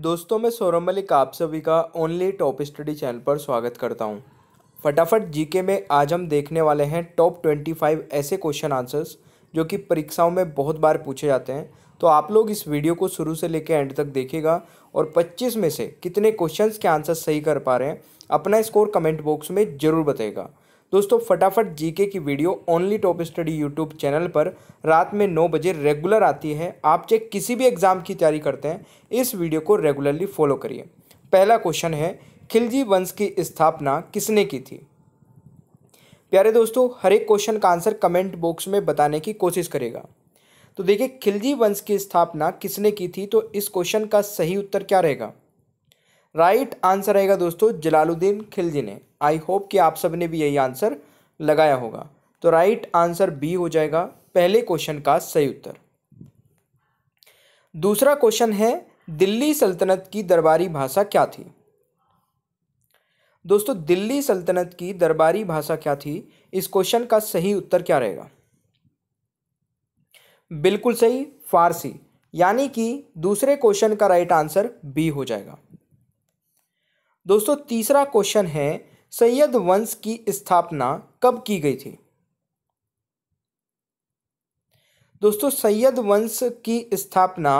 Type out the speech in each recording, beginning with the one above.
दोस्तों मैं सौरभ मलिक आप सभी का ओनली टॉप स्टडी चैनल पर स्वागत करता हूं। फटाफट जीके में आज हम देखने वाले हैं टॉप ट्वेंटी फाइव ऐसे क्वेश्चन आंसर्स जो कि परीक्षाओं में बहुत बार पूछे जाते हैं तो आप लोग इस वीडियो को शुरू से लेकर एंड तक देखेगा और पच्चीस में से कितने क्वेश्चन के आंसर सही कर पा रहे हैं अपना स्कोर कमेंट बॉक्स में ज़रूर बताएगा दोस्तों फटाफट जीके की video only top study YouTube channel पर रात में नौ बजे रेगुलर आती है आप चाहे किसी भी एग्ज़ाम की तैयारी करते हैं इस वीडियो को रेगुलरली फॉलो करिए पहला क्वेश्चन है खिलजी वंश की स्थापना किसने की थी प्यारे दोस्तों हर एक क्वेश्चन का आंसर कमेंट बॉक्स में बताने की कोशिश करेगा तो देखिए खिलजी वंश की स्थापना किसने की थी तो इस क्वेश्चन का सही उत्तर क्या रहेगा राइट आंसर आएगा दोस्तों जलालुद्दीन खिलजी ने आई होप कि आप सब ने भी यही आंसर लगाया होगा तो राइट आंसर बी हो जाएगा पहले क्वेश्चन का सही उत्तर दूसरा क्वेश्चन है दिल्ली सल्तनत की दरबारी भाषा क्या थी दोस्तों दिल्ली सल्तनत की दरबारी भाषा क्या थी इस क्वेश्चन का सही उत्तर क्या रहेगा बिल्कुल सही फारसी यानी कि दूसरे क्वेश्चन का राइट आंसर बी हो जाएगा दोस्तों तीसरा क्वेश्चन है सैयद वंश की स्थापना कब की गई थी दोस्तों सैयद वंश की स्थापना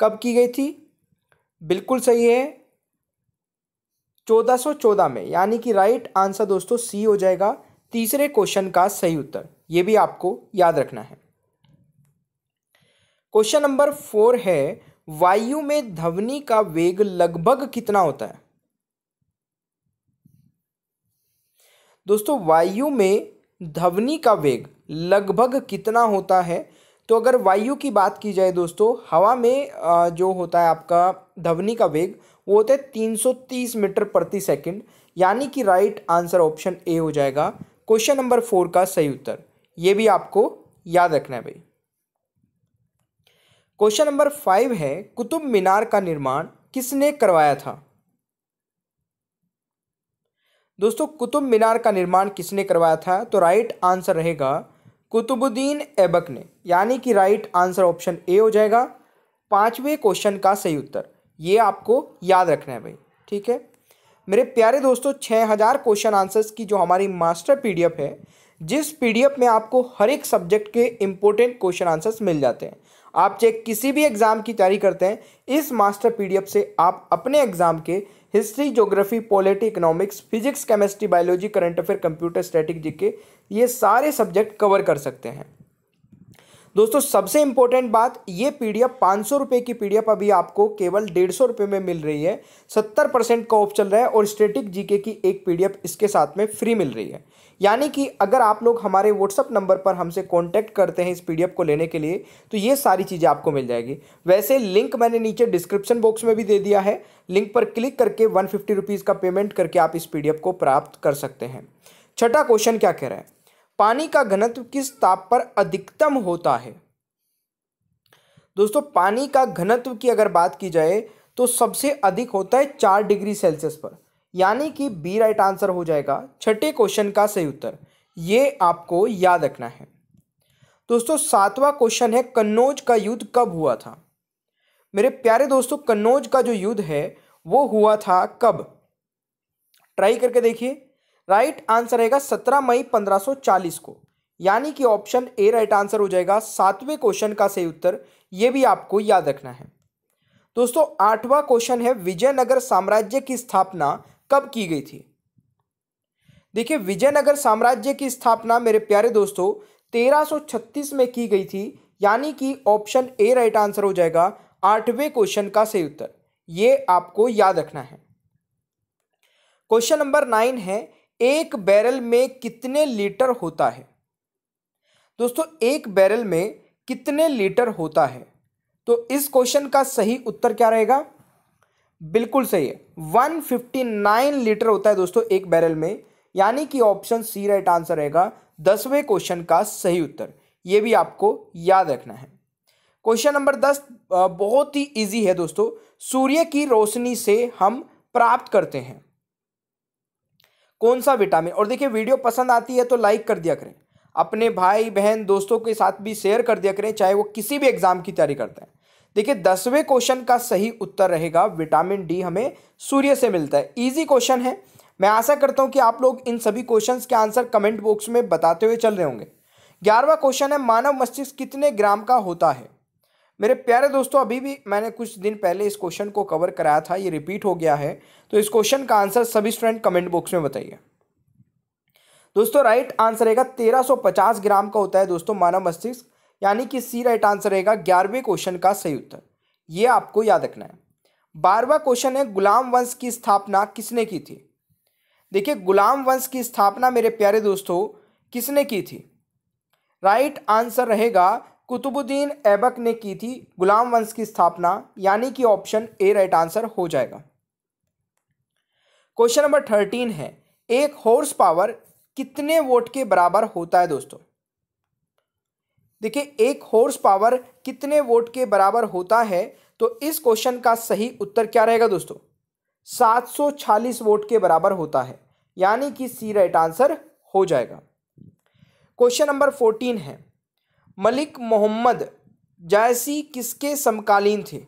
कब की गई थी बिल्कुल सही है 1414 में यानी कि राइट आंसर दोस्तों सी हो जाएगा तीसरे क्वेश्चन का सही उत्तर ये भी आपको याद रखना है क्वेश्चन नंबर फोर है वायु में ध्वनि का वेग लगभग कितना होता है दोस्तों वायु में ध्वनि का वेग लगभग कितना होता है तो अगर वायु की बात की जाए दोस्तों हवा में जो होता है आपका ध्वनि का वेग वो होता है 330 मीटर प्रति सेकंड यानी कि राइट आंसर ऑप्शन ए हो जाएगा क्वेश्चन नंबर फोर का सही उत्तर ये भी आपको याद रखना है भाई क्वेश्चन नंबर फाइव है कुतुब मीनार का निर्माण किसने करवाया था दोस्तों कुतुब मीनार का निर्माण किसने करवाया था तो राइट आंसर रहेगा कुतुबुद्दीन ऐबक ने यानी कि राइट आंसर ऑप्शन ए हो जाएगा पाँचवें क्वेश्चन का सही उत्तर ये आपको याद रखना है भाई ठीक है मेरे प्यारे दोस्तों छः हज़ार क्वेश्चन आंसर्स की जो हमारी मास्टर पीडीएफ है जिस पीडीएफ में आपको हर एक सब्जेक्ट के इम्पोर्टेंट क्वेश्चन आंसर्स मिल जाते हैं आप चाहे किसी भी एग्ज़ाम की तैयारी करते हैं इस मास्टर पीडीएफ से आप अपने एग्ज़ाम के history geography polity economics physics chemistry biology current affair computer static GK ये सारे सब्जेक्ट कवर कर सकते हैं दोस्तों सबसे इंपॉर्टेंट बात ये पीडीएफ पाँच सौ रुपये की पीडीएफ अभी आपको केवल डेढ़ सौ रुपये में मिल रही है सत्तर परसेंट का ऑफ चल रहा है और स्टेटिक जीके की एक पीडीएफ इसके साथ में फ्री मिल रही है यानी कि अगर आप लोग हमारे व्हाट्सअप नंबर पर हमसे कॉन्टैक्ट करते हैं इस पी को लेने के लिए तो ये सारी चीज़ें आपको मिल जाएगी वैसे लिंक मैंने नीचे डिस्क्रिप्शन बॉक्स में भी दे दिया है लिंक पर क्लिक करके वन फिफ्टी का पेमेंट करके आप इस पी को प्राप्त कर सकते हैं छठा क्वेश्चन क्या कह रहा है पानी का घनत्व किस ताप पर अधिकतम होता है दोस्तों पानी का घनत्व की अगर बात की जाए तो सबसे अधिक होता है चार डिग्री सेल्सियस पर यानी कि बी राइट आंसर हो जाएगा छठे क्वेश्चन का सही उत्तर ये आपको याद रखना है दोस्तों सातवां क्वेश्चन है कन्नौज का युद्ध कब हुआ था मेरे प्यारे दोस्तों कन्नौज का जो युद्ध है वो हुआ था कब ट्राई करके देखिए राइट आंसर रहेगा सत्रह मई पंद्रह सौ चालीस को यानी कि ऑप्शन ए राइट आंसर हो जाएगा सातवें क्वेश्चन का सही उत्तर ये भी आपको याद रखना है दोस्तों आठवां क्वेश्चन है विजयनगर साम्राज्य की स्थापना कब की गई थी देखिए विजयनगर साम्राज्य की स्थापना मेरे प्यारे दोस्तों 1336 में की गई थी यानी कि ऑप्शन ए राइट आंसर हो जाएगा आठवें क्वेश्चन का सही उत्तर ये आपको याद रखना है क्वेश्चन नंबर नाइन है एक बैरल में कितने लीटर होता है दोस्तों एक बैरल में कितने लीटर होता है तो इस क्वेश्चन का सही उत्तर क्या रहेगा बिल्कुल सही है 159 लीटर होता है दोस्तों एक बैरल में यानी कि ऑप्शन सी राइट आंसर रहेगा दसवें क्वेश्चन का सही उत्तर ये भी आपको याद रखना है क्वेश्चन नंबर दस बहुत ही इजी है दोस्तों सूर्य की रोशनी से हम प्राप्त करते हैं कौन सा विटामिन और देखिए वीडियो पसंद आती है तो लाइक कर दिया करें अपने भाई बहन दोस्तों के साथ भी शेयर कर दिया करें चाहे वो किसी भी एग्ज़ाम की तैयारी करते हैं देखिए दसवें क्वेश्चन का सही उत्तर रहेगा विटामिन डी हमें सूर्य से मिलता है इजी क्वेश्चन है मैं आशा करता हूं कि आप लोग इन सभी क्वेश्चंस के आंसर कमेंट बॉक्स में बताते हुए चल रहे होंगे ग्यारहवा क्वेश्चन है मानव मस्तिष्क कितने ग्राम का होता है मेरे प्यारे दोस्तों अभी भी मैंने कुछ दिन पहले इस क्वेश्चन को कवर कराया था ये रिपीट हो गया है तो इस क्वेश्चन का आंसर सभी स्टूडेंट कमेंट बॉक्स में बताइए दोस्तों राइट आंसर रहेगा तेरह ग्राम का होता है दोस्तों मानव मस्तिष्क यानी कि सी राइट आंसर रहेगा ग्यारहवें क्वेश्चन का सही उत्तर ये आपको याद रखना है बारहवा क्वेश्चन है गुलाम वंश की स्थापना किसने की थी देखिए गुलाम वंश की स्थापना मेरे प्यारे दोस्तों किसने की थी राइट आंसर रहेगा कुतुबुद्दीन ऐबक ने की थी गुलाम वंश की स्थापना यानी कि ऑप्शन ए राइट आंसर हो जाएगा क्वेश्चन नंबर थर्टीन है एक हॉर्स पावर कितने वोट के बराबर होता है दोस्तों देखिए एक हॉर्स पावर कितने वोट के बराबर होता है तो इस क्वेश्चन का सही उत्तर क्या रहेगा दोस्तों 740 वोट के बराबर होता है यानी कि सी राइट आंसर हो जाएगा क्वेश्चन नंबर फोर्टीन है मलिक मोहम्मद जायसी किसके समकालीन थे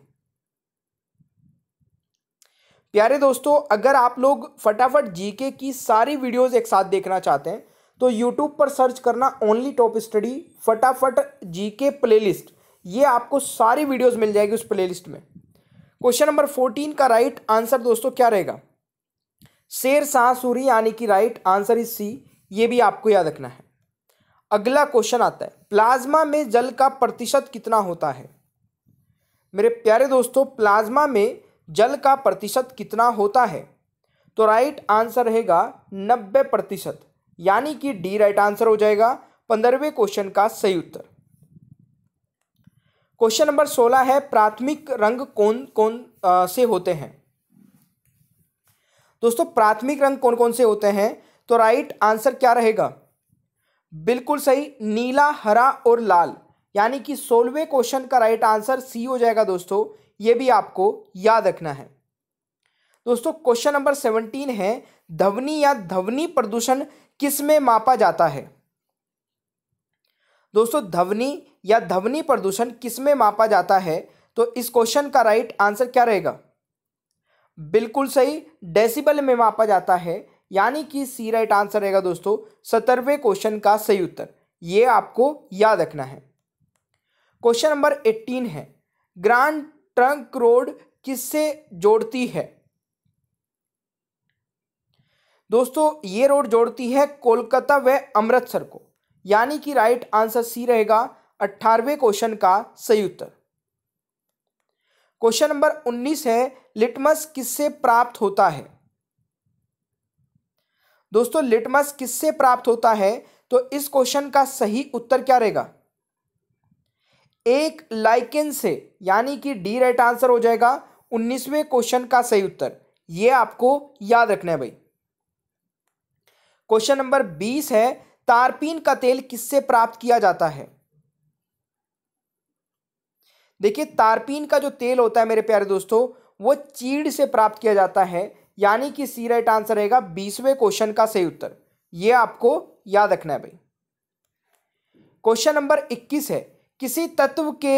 प्यारे दोस्तों अगर आप लोग फटाफट जीके की सारी वीडियोस एक साथ देखना चाहते हैं तो यूट्यूब पर सर्च करना ओनली टॉप स्टडी फटाफट जी के प्ले ये आपको सारी वीडियोस मिल जाएगी उस प्ले में क्वेश्चन नंबर फोर्टीन का राइट आंसर दोस्तों क्या रहेगा शेर शाह सूरी यानी कि राइट आंसर इज सी ये भी आपको याद रखना है अगला क्वेश्चन आता है प्लाज्मा में जल का प्रतिशत कितना होता है मेरे प्यारे दोस्तों प्लाज्मा में जल का प्रतिशत कितना होता है तो राइट आंसर रहेगा नब्बे प्रतिशत यानी कि डी राइट आंसर हो जाएगा पंद्रहवें क्वेश्चन का सही उत्तर क्वेश्चन नंबर सोलह है प्राथमिक रंग कौन कौन आ, से होते हैं दोस्तों प्राथमिक रंग कौन कौन से होते हैं तो राइट आंसर क्या रहेगा बिल्कुल सही नीला हरा और लाल यानी कि सोलहवें क्वेश्चन का राइट आंसर सी हो जाएगा दोस्तों ये भी आपको याद रखना है दोस्तों क्वेश्चन नंबर सेवनटीन है ध्वनि या ध्वनि प्रदूषण किस में मापा जाता है दोस्तों ध्वनि या ध्वनि प्रदूषण किस में मापा जाता है तो इस क्वेश्चन का राइट आंसर क्या रहेगा बिल्कुल सही डेसिबल में मापा जाता है यानी कि सी राइट आंसर रहेगा दोस्तों सत्तरवें क्वेश्चन का सही उत्तर ये आपको याद रखना है क्वेश्चन नंबर एट्टीन है ग्रांड ट्रंक रोड किससे जोड़ती है दोस्तों ये रोड जोड़ती है कोलकाता व अमृतसर को यानी कि राइट आंसर सी रहेगा अट्ठारहवें क्वेश्चन का सही उत्तर क्वेश्चन नंबर उन्नीस है लिटमस किससे प्राप्त होता है दोस्तों लिटमस किससे प्राप्त होता है तो इस क्वेश्चन का सही उत्तर क्या रहेगा एक लाइकेन से यानी कि डी राइट आंसर हो जाएगा उन्नीसवें क्वेश्चन का सही उत्तर यह आपको याद रखना है भाई क्वेश्चन नंबर बीस है तारपीन का तेल किससे प्राप्त किया जाता है देखिए तारपीन का जो तेल होता है मेरे प्यारे दोस्तों वो चीड़ से प्राप्त किया जाता है यानी कि सी राइट आंसर रहेगा बीसवें क्वेश्चन का सही उत्तर ये आपको याद रखना है भाई क्वेश्चन नंबर इक्कीस है किसी तत्व के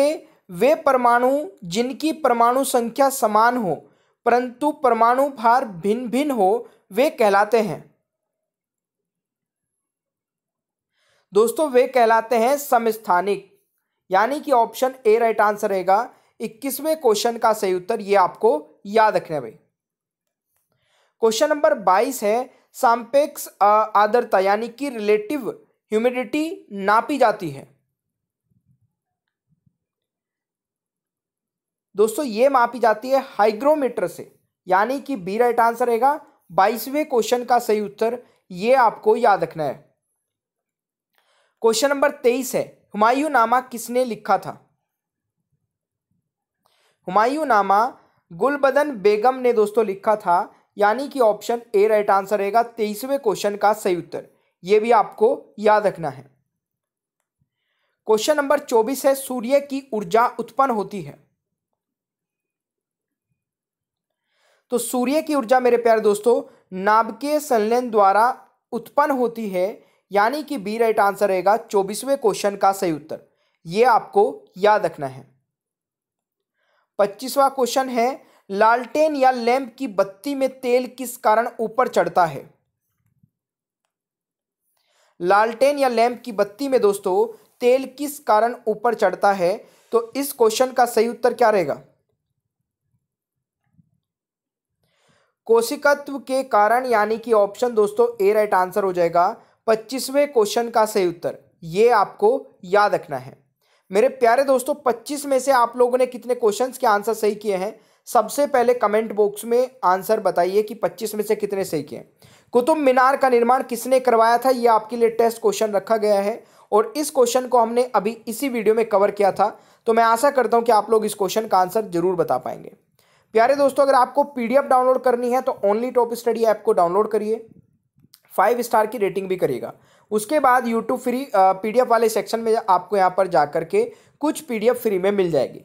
वे परमाणु जिनकी परमाणु संख्या समान हो परंतु परमाणु भार भिन्न भिन्न हो वे कहलाते हैं दोस्तों वे कहलाते हैं समस्थानिक यानी कि ऑप्शन ए राइट आंसर रहेगा इक्कीसवें क्वेश्चन का सही उत्तर ये आपको याद रखना भाई क्वेश्चन नंबर बाईस है सांपेक्ष आदरता यानी कि रिलेटिव ह्यूमिडिटी नापी जाती है दोस्तों ये मापी जाती है हाइग्रोमीटर से यानी कि बी राइट आंसर रहेगा बाईसवें क्वेश्चन का सही उत्तर ये आपको याद रखना है क्वेश्चन नंबर तेईस है हुमायूं नामा किसने लिखा था हुमायूं नामा गुलबदन बेगम ने दोस्तों लिखा था यानी कि ऑप्शन ए राइट आंसर रहेगा तेईसवें क्वेश्चन का सही उत्तर यह भी आपको याद रखना है क्वेश्चन नंबर चौबीस है सूर्य की ऊर्जा उत्पन्न होती है तो सूर्य की ऊर्जा मेरे प्यारे दोस्तों नाभिकीय संलयन द्वारा उत्पन्न होती है यानी कि बी राइट आंसर रहेगा चौबीसवें क्वेश्चन का सही उत्तर ये आपको याद रखना है पच्चीसवा क्वेश्चन है लालटेन या लैंप की बत्ती में तेल किस कारण ऊपर चढ़ता है लालटेन या लैंप की बत्ती में दोस्तों तेल किस कारण ऊपर चढ़ता है तो इस क्वेश्चन का सही उत्तर क्या रहेगा कोशिकत्व के कारण यानी कि ऑप्शन दोस्तों ए राइट आंसर हो जाएगा पच्चीसवें क्वेश्चन का सही उत्तर ये आपको याद रखना है मेरे प्यारे दोस्तों पच्चीस में से आप लोगों ने कितने क्वेश्चन के आंसर सही किए हैं सबसे पहले कमेंट बॉक्स में आंसर बताइए कि पच्चीस में से कितने सही किए कुतुब मीनार का निर्माण किसने करवाया था ये आपके लिए टेस्ट क्वेश्चन रखा गया है और इस क्वेश्चन को हमने अभी इसी वीडियो में कवर किया था तो मैं आशा करता हूँ कि आप लोग इस क्वेश्चन का आंसर जरूर बता पाएंगे प्यारे दोस्तों अगर आपको पीडीएफ डाउनलोड करनी है तो ओनली टॉप स्टडी ऐप को डाउनलोड करिए फाइव स्टार की रेटिंग भी करिएगा उसके बाद यूट्यूब फ्री पीडीएफ वाले सेक्शन में आपको यहाँ पर जा के कुछ पीडीएफ फ्री में मिल जाएगी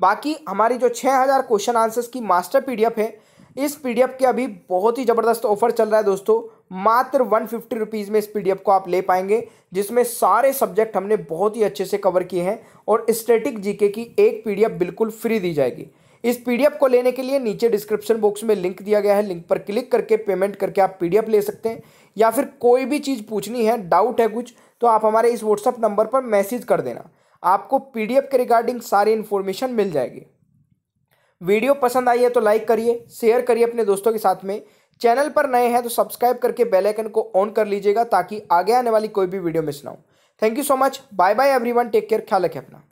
बाकी हमारी जो छः हज़ार क्वेश्चन आंसर्स की मास्टर पीडीएफ है इस पीडीएफ के अभी बहुत ही ज़बरदस्त ऑफर चल रहा है दोस्तों मात्र वन फिफ्टी रुपीज़ में इस एफ को आप ले पाएंगे जिसमें सारे सब्जेक्ट हमने बहुत ही अच्छे से कवर किए हैं और स्टेटिक जीके की एक एफ बिल्कुल फ्री दी जाएगी इस पीडीएफ को लेने के लिए नीचे डिस्क्रिप्शन बॉक्स में लिंक दिया गया है लिंक पर क्लिक करके पेमेंट करके आप पीडीएफ ले सकते हैं या फिर कोई भी चीज़ पूछनी है डाउट है कुछ तो आप हमारे इस व्हाट्सअप नंबर पर मैसेज कर देना आपको पी के रिगार्डिंग सारी इन्फॉर्मेशन मिल जाएगी वीडियो पसंद आई है तो लाइक करिए शेयर करिए अपने दोस्तों के साथ में चैनल पर नए हैं तो सब्सक्राइब करके बेल आइकन को ऑन कर लीजिएगा ताकि आगे आने वाली कोई भी वीडियो मिस ना हो thank you so much bye bye everyone take care ख्याल रखें अपना